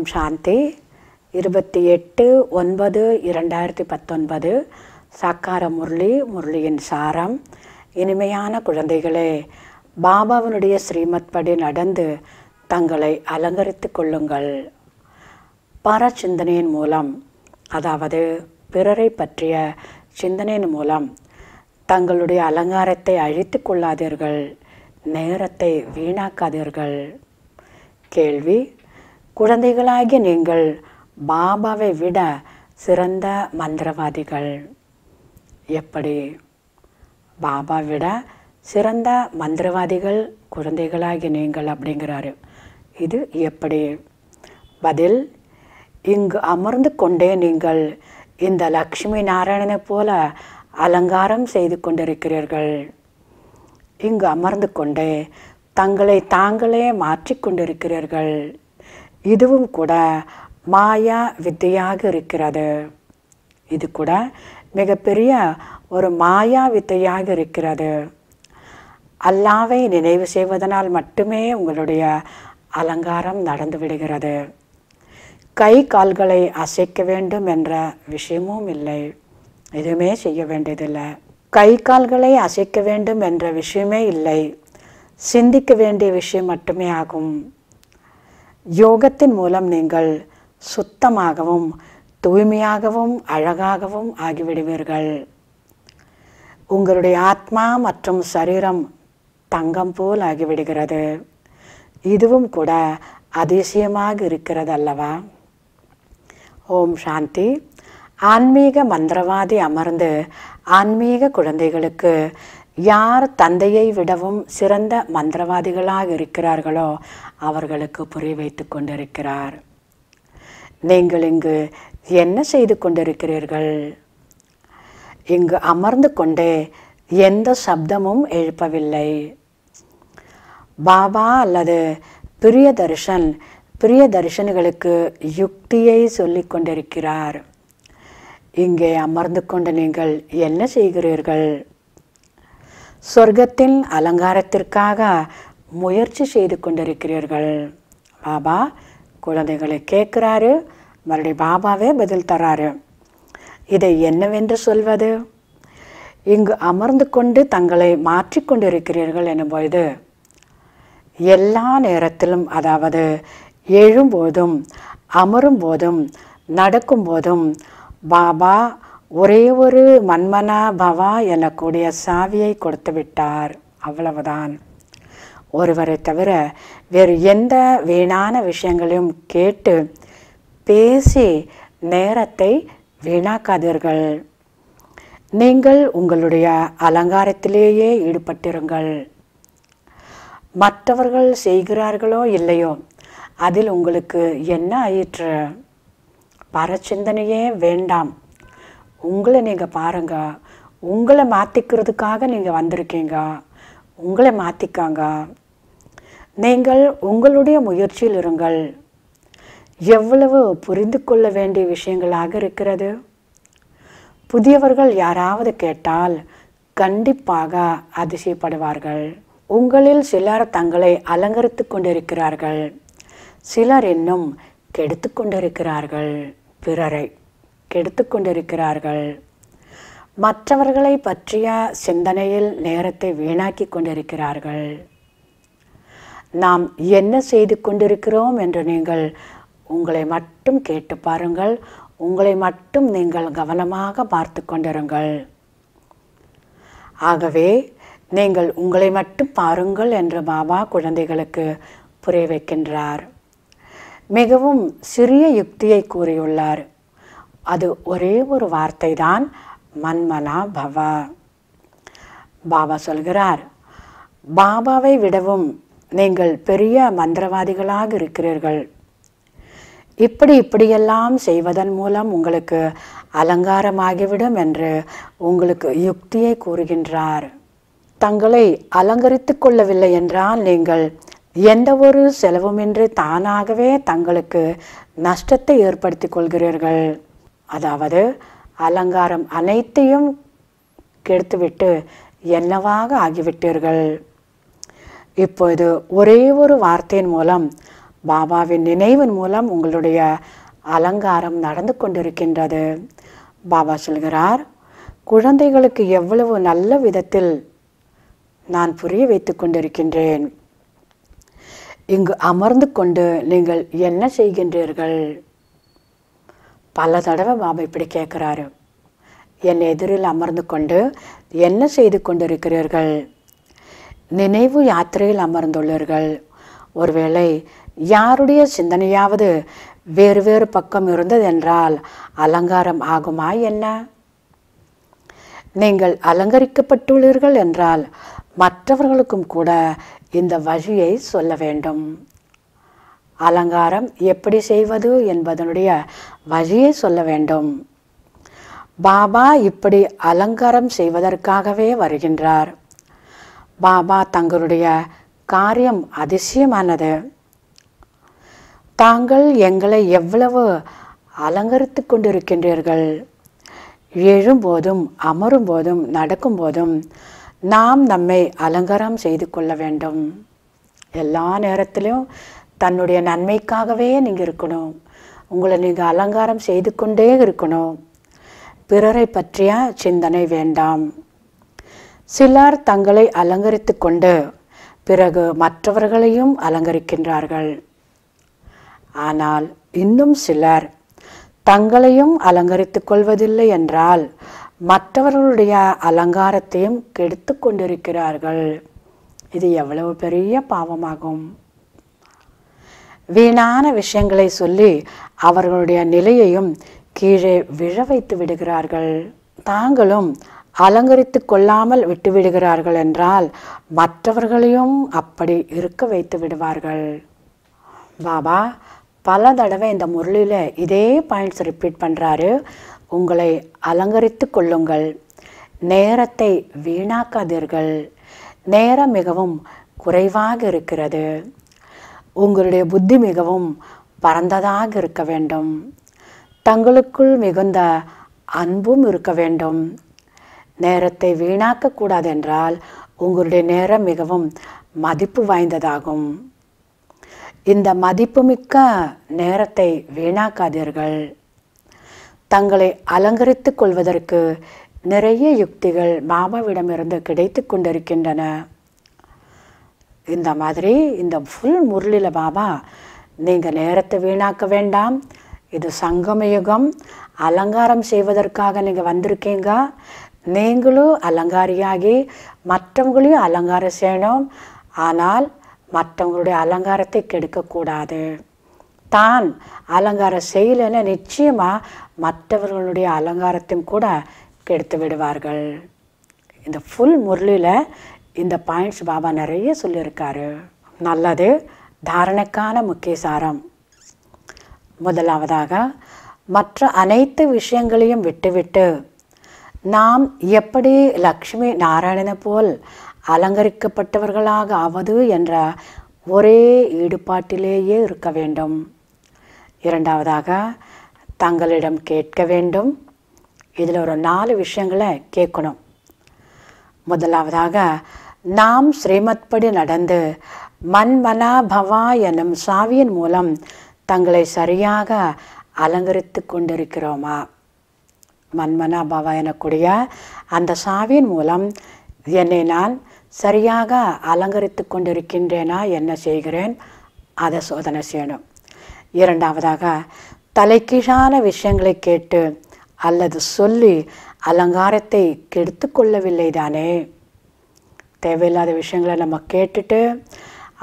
ஓம் சாந்தி இருபத்தி எட்டு ஒன்பது இரண்டாயிரத்தி பத்தொன்பது சாக்கார முரளி முரளியின் சாரம் இனிமையான குழந்தைகளே பாபாவினுடைய ஸ்ரீமத் படி நடந்து தங்களை அலங்கரித்து கொள்ளுங்கள் சிந்தனையின் மூலம் அதாவது பிறரை பற்றிய சிந்தனையின் மூலம் தங்களுடைய அலங்காரத்தை அழித்து கொள்ளாதீர்கள் நேரத்தை வீணாக்காதீர்கள் கேள்வி குழந்தைகளாகிய நீங்கள் பாபாவை விட சிறந்த மந்திரவாதிகள் எப்படி பாபா விட சிறந்த மந்திரவாதிகள் குழந்தைகளாகிய நீங்கள் அப்படிங்கிறாரு இது எப்படி பதில் இங்கு அமர்ந்து கொண்டே நீங்கள் இந்த லக்ஷ்மி நாராயணனை போல அலங்காரம் செய்து கொண்டிருக்கிறீர்கள் இங்கு அமர்ந்து கொண்டே தங்களை தாங்களே மாற்றிக்கொண்டிருக்கிறீர்கள் இதுவும் கூட மாயா வித்தையாக இருக்கிறது இது கூட மிகப்பெரிய ஒரு மாயா வித்தையாக இருக்கிறது அல்லாவை நினைவு செய்வதனால் மட்டுமே உங்களுடைய அலங்காரம் நடந்து விடுகிறது கை கால்களை அசைக்க வேண்டும் என்ற விஷயமும் இல்லை எதுவுமே செய்ய வேண்டியதில்லை கை கால்களை அசைக்க வேண்டும் என்ற விஷயமே இல்லை சிந்திக்க வேண்டிய விஷயம் மட்டுமே ஆகும் யோகத்தின் மூலம் நீங்கள் சுத்தமாகவும் தூய்மையாகவும் அழகாகவும் ஆகிவிடுவீர்கள் உங்களுடைய ஆத்மா மற்றும் சரீரம் தங்கம் போல் ஆகிவிடுகிறது இதுவும் கூட அதிசயமாக இருக்கிறது அல்லவா ஓம் சாந்தி ஆன்மீக மந்திரவாதி அமர்ந்து ஆன்மீக குழந்தைகளுக்கு யார் தந்தையை விடவும் சிறந்த மந்திரவாதிகளாக இருக்கிறார்களோ அவர்களுக்கு புரிய வைத்து கொண்டிருக்கிறார் நீங்கள் இங்கு என்ன செய்து கொண்டிருக்கிறீர்கள் இங்கு அமர்ந்து கொண்டே எந்த சப்தமும் எழுப்பவில்லை பாபா அல்லது பிரியதர்ஷன் பிரியதர்ஷன்களுக்கு யுக்தியை சொல்லிக் கொண்டிருக்கிறார் இங்கே அமர்ந்து கொண்டு நீங்கள் என்ன செய்கிறீர்கள் சொர்க்கத்தின் அலங்காரத்திற்காக முயற்சி செய்து கொண்டிருக்கிறீர்கள் பாபா குழந்தைகளை கேட்குறாரு மறுபடி பாபாவே பதில் தராரு இதை என்னவென்று சொல்வது இங்கு அமர்ந்து கொண்டு தங்களை மாற்றிக்கொண்டிருக்கிறீர்கள் எனும்பொழுது எல்லா நேரத்திலும் அதாவது எழும்போதும் அமரும் போதும் நடக்கும் போதும் பாபா ஒரே ஒரு மன்மனா பவா எனக்கூடிய சாவியை கொடுத்து விட்டார் அவ்வளவுதான் ஒருவரை தவிர வேறு எந்த வீணான விஷயங்களையும் கேட்டு பேசி நேரத்தை வீணாக்காதீர்கள் நீங்கள் உங்களுடைய அலங்காரத்திலேயே ஈடுபட்டிருங்கள் மற்றவர்கள் செய்கிறார்களோ இல்லையோ அதில் உங்களுக்கு என்ன ஆயிற்று பரச்சிந்தனையே வேண்டாம் உங்களை நீங்கள் பாருங்க உங்களை மாற்றிக்கிறதுக்காக நீங்கள் வந்திருக்கீங்க உங்களை மாற்றிக்காங்க நீங்கள் உங்களுடைய முயற்சியில் இருங்கள் எவ்வளவு புரிந்து கொள்ள வேண்டிய விஷயங்களாக இருக்கிறது புதியவர்கள் யாராவது கேட்டால் கண்டிப்பாக அதிசயப்படுவார்கள் உங்களில் சிலர் தங்களை அலங்கரித்து கொண்டிருக்கிறார்கள் சிலர் இன்னும் கெடுத்து கொண்டிருக்கிறார்கள் பிறரை கெடுத்து கொண்டிருக்கிறார்கள் மற்றவர்களை பற்றிய சிந்தனையில் நேரத்தை வீணாக்கி கொண்டிருக்கிறார்கள் நாம் என்ன செய்து கொண்டிருக்கிறோம் என்று நீங்கள் உங்களை மட்டும் கேட்டு பாருங்கள் உங்களை மட்டும் நீங்கள் கவனமாக பார்த்து கொண்டிருங்கள் ஆகவே நீங்கள் உங்களை மட்டும் பாருங்கள் என்று பாபா குழந்தைகளுக்கு புரிய வைக்கின்றார் மிகவும் சிறிய யுக்தியை கூறியுள்ளார் அது ஒரே ஒரு வார்த்தை தான் மன்மனா பவ பாபா சொல்கிறார் பாபாவை விடவும் நீங்கள் பெரிய மந்திரவாதிகளாக இருக்கிறீர்கள் இப்படி இப்படியெல்லாம் செய்வதன் மூலம் உங்களுக்கு அலங்காரமாகிவிடும் என்று உங்களுக்கு யுக்தியை கூறுகின்றார் தங்களை அலங்கரித்து கொள்ளவில்லை என்றால் நீங்கள் எந்த ஒரு செலவுமின்றி தானாகவே தங்களுக்கு நஷ்டத்தை ஏற்படுத்திக் கொள்கிறீர்கள் அதாவது அலங்காரம் அனைத்தையும் கெடுத்துவிட்டு என்னவாக ஆகிவிட்டீர்கள் இப்போது ஒரே ஒரு வார்த்தையின் மூலம் பாபாவின் நினைவின் மூலம் உங்களுடைய அலங்காரம் நடந்து கொண்டிருக்கின்றது பாபா சொல்கிறார் குழந்தைகளுக்கு எவ்வளவு நல்ல விதத்தில் நான் புரிய வைத்து கொண்டிருக்கின்றேன் இங்கு அமர்ந்து கொண்டு நீங்கள் என்ன செய்கின்றீர்கள் பல தடவை பாபா இப்படி கேட்குறாரு என் எதிரில் அமர்ந்து கொண்டு என்ன செய்து கொண்டிருக்கிறீர்கள் நினைவு யாத்திரையில் அமர்ந்துள்ளீர்கள் ஒருவேளை யாருடைய சிந்தனையாவது வேறு வேறு பக்கம் இருந்தது என்றால் அலங்காரம் ஆகுமா என்ன நீங்கள் அலங்கரிக்கப்பட்டுள்ளீர்கள் என்றால் மற்றவர்களுக்கும் கூட இந்த வழியை சொல்ல வேண்டும் அலங்காரம் எப்படி செய்வது என்பதனுடைய வழியை சொல்ல வேண்டும் பாபா இப்படி அலங்காரம் செய்வதற்காகவே வருகின்றார் பாபா தங்களுடைய காரியம் அதிசயமானது தாங்கள் எங்களை எவ்வளவு அலங்கரித்து கொண்டிருக்கின்றீர்கள் எழும்போதும் அமரும் போதும் நடக்கும் போதும் நாம் நம்மை அலங்காரம் செய்து கொள்ள வேண்டும் எல்லா நேரத்திலும் தன்னுடைய நன்மைக்காகவே நீங்கள் இருக்கணும் உங்களை நீங்கள் அலங்காரம் செய்து கொண்டே இருக்கணும் பிறரை பற்றிய சிந்தனை வேண்டாம் சிலர் தங்களை அலங்கரித்து கொண்டு பிறகு மற்றவர்களையும் அலங்கரிக்கின்றார்கள் ஆனால் இன்னும் சிலர் தங்களையும் அலங்கரித்துக் கொள்வதில்லை என்றால் மற்றவர்களுடைய அலங்காரத்தையும் கெடுத்து கொண்டிருக்கிறார்கள் இது எவ்வளவு பெரிய பாவமாகும் வீணான விஷயங்களை சொல்லி அவர்களுடைய நிலையையும் கீழே விழ வைத்து விடுகிறார்கள் தாங்களும் அலங்கரித்து கொள்ளாமல் விட்டுவிடுகிறார்கள் என்றால் மற்றவர்களையும் அப்படி இருக்க வைத்து விடுவார்கள் பாபா பல தடவை இந்த முரளியில் இதே பாயிண்ட்ஸ் ரிப்பீட் பண்ணுறாரு உங்களை அலங்கரித்து கொள்ளுங்கள் நேரத்தை வீணாக்காதீர்கள் நேரம் மிகவும் குறைவாக இருக்கிறது உங்களுடைய புத்தி மிகவும் பரந்ததாக இருக்க வேண்டும் தங்களுக்குள் மிகுந்த அன்பும் இருக்க வேண்டும் நேரத்தை வீணாக்கக்கூடாது என்றால் உங்களுடைய நேரம் மிகவும் மதிப்பு வாய்ந்ததாகும் இந்த மதிப்புமிக்க நேரத்தை வீணாக்காதீர்கள் தங்களை அலங்கரித்துக் கொள்வதற்கு நிறைய யுக்திகள் மாமாவிடமிருந்து கிடைத்து கொண்டிருக்கின்றன இந்த மாதிரி இந்த ஃபுல் முரளியில் பாபா நீங்கள் நேரத்தை வீணாக்க வேண்டாம் இது சங்கமயுகம் யுகம் அலங்காரம் செய்வதற்காக நீங்கள் வந்திருக்கீங்க நீங்களும் அலங்காரியாகி மற்றவங்களையும் அலங்காரம் செய்யணும் ஆனால் மற்றவங்களுடைய அலங்காரத்தை கெடுக்கக்கூடாது தான் அலங்காரம் செய்யலைன்னு நிச்சயமாக மற்றவர்களுடைய அலங்காரத்தையும் கூட கெடுத்து விடுவார்கள் இந்த ஃபுல் முரளியில் இந்த பாயிண்ட்ஸ் பாபா நிறைய சொல்லியிருக்காரு நல்லது தாரணைக்கான முக்கிய சாரம் முதலாவதாக மற்ற அனைத்து விஷயங்களையும் விட்டுவிட்டு நாம் எப்படி லக்ஷ்மி நாராயணனை போல் அலங்கரிக்கப்பட்டவர்களாக ஆவது என்ற ஒரே ஈடுபாட்டிலேயே இருக்க வேண்டும் இரண்டாவதாக தங்களிடம் கேட்க வேண்டும் இதில் ஒரு நாலு விஷயங்களை கேட்கணும் முதலாவதாக நாம் ஸ்ரீமத்படி நடந்து மன்மனாபவா பவா எனும் சாவியின் மூலம் தங்களை சரியாக அலங்கரித்து கொண்டிருக்கிறோமா மன்மனாபவா எனக்கூடிய அந்த சாவியின் மூலம் என்னை நான் சரியாக அலங்கரித்து கொண்டிருக்கின்றேனா என்ன செய்கிறேன் அதை சோதனை செய்யணும் இரண்டாவதாக தலைக்கீழான விஷயங்களை கேட்டு அல்லது சொல்லி அலங்காரத்தை கெடுத்து கொள்ளவில்லை தானே தேவையில்லாத விஷயங்களை நம்ம கேட்டுட்டு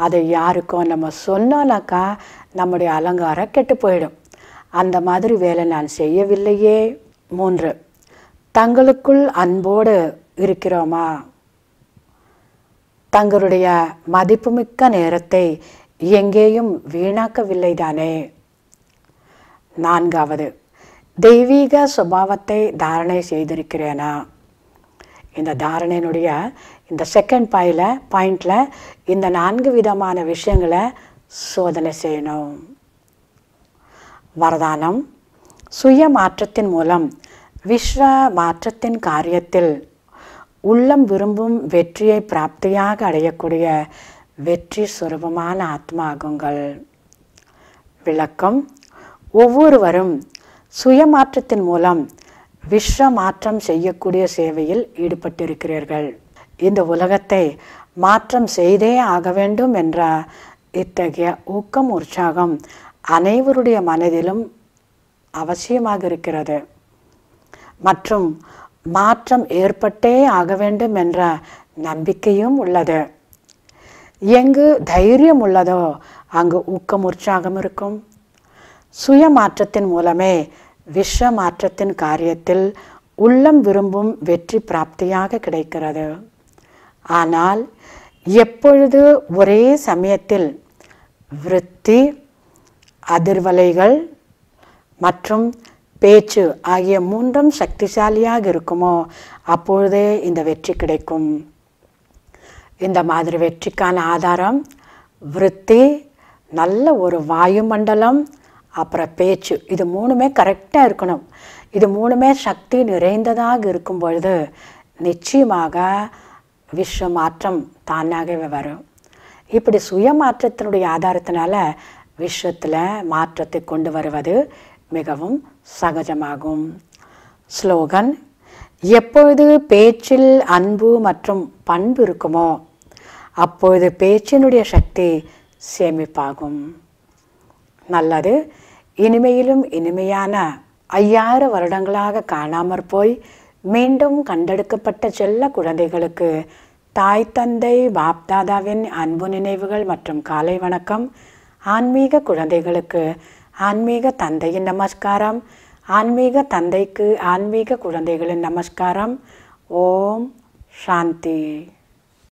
அதை யாருக்கும் நம்ம சொன்னோன்னாக்கா நம்முடைய அலங்காரம் கெட்டு போயிடும் அந்த மாதிரி வேலை நான் செய்யவில்லையே மூன்று தங்களுக்குள் அன்போடு இருக்கிறோமா தங்களுடைய மதிப்புமிக்க நேரத்தை எங்கேயும் வீணாக்கவில்லை தானே நான்காவது தெய்வீக சுபாவத்தை தாரணை செய்திருக்கிறேனா இந்த தாரணையினுடைய இந்த செகண்ட் பாயில் பாயிண்டில் இந்த நான்கு விதமான விஷயங்களை சோதனை செய்யணும் வரதானம் சுய மாற்றத்தின் மூலம் விஸ்வ மாற்றத்தின் காரியத்தில் உள்ளம் விரும்பும் வெற்றியை பிராப்தியாக அடையக்கூடிய வெற்றி சுரூபமான ஆத்மாகுங்கள் விளக்கம் ஒவ்வொருவரும் சுயமாற்றத்தின் மூலம் விஸ்வ மாற்றம் செய்யக்கூடிய சேவையில் ஈடுபட்டிருக்கிறீர்கள் இந்த உலகத்தை மாற்றம் செய்தே ஆக வேண்டும் என்ற இத்தகைய ஊக்கம் உற்சாகம் அனைவருடைய மனதிலும் அவசியமாக இருக்கிறது மற்றும் மாற்றம் ஏற்பட்டே ஆக வேண்டும் என்ற நம்பிக்கையும் உள்ளது எங்கு தைரியம் உள்ளதோ அங்கு ஊக்கம் உற்சாகம் இருக்கும் சுய மாற்றத்தின் மூலமே விஷ மாற்றத்தின் காரியத்தில் உள்ளம் விரும்பும் வெற்றி பிராப்தியாக கிடைக்கிறது ஆனால் எப்பொழுது ஒரே சமயத்தில் விருத்தி அதிர்வலைகள் மற்றும் பேச்சு ஆகிய மூன்றும் சக்திசாலியாக இருக்குமோ அப்பொழுதே இந்த வெற்றி கிடைக்கும் இந்த மாதிரி வெற்றிக்கான ஆதாரம் விருத்தி நல்ல ஒரு வாயுமண்டலம் அப்புறம் பேச்சு இது மூணுமே கரெக்டாக இருக்கணும் இது மூணுமே சக்தி நிறைந்ததாக இருக்கும் பொழுது நிச்சயமாக விஸ்வ மாற்றம் தானாகவே வரும் இப்படி சுய மாற்றத்தினுடைய ஆதாரத்தினால விஸ்வத்தில் மாற்றத்தை கொண்டு வருவது மிகவும் சகஜமாகும் ஸ்லோகன் எப்பொழுது பேச்சில் அன்பு மற்றும் பண்பு இருக்குமோ அப்பொழுது பேச்சினுடைய சக்தி சேமிப்பாகும் நல்லது இனிமையிலும் இனிமையான ஐயாறு வருடங்களாக காணாமற் போய் மீண்டும் கண்டெடுக்கப்பட்ட செல்ல குழந்தைகளுக்கு தாய் தந்தை பாப்தாதாவின் அன்பு நினைவுகள் மற்றும் காலை வணக்கம் ஆன்மீக குழந்தைகளுக்கு ஆன்மீக தந்தையின் நமஸ்காரம் ஆன்மீக தந்தைக்கு ஆன்மீக குழந்தைகளின் நமஸ்காரம் ஓம் சாந்தி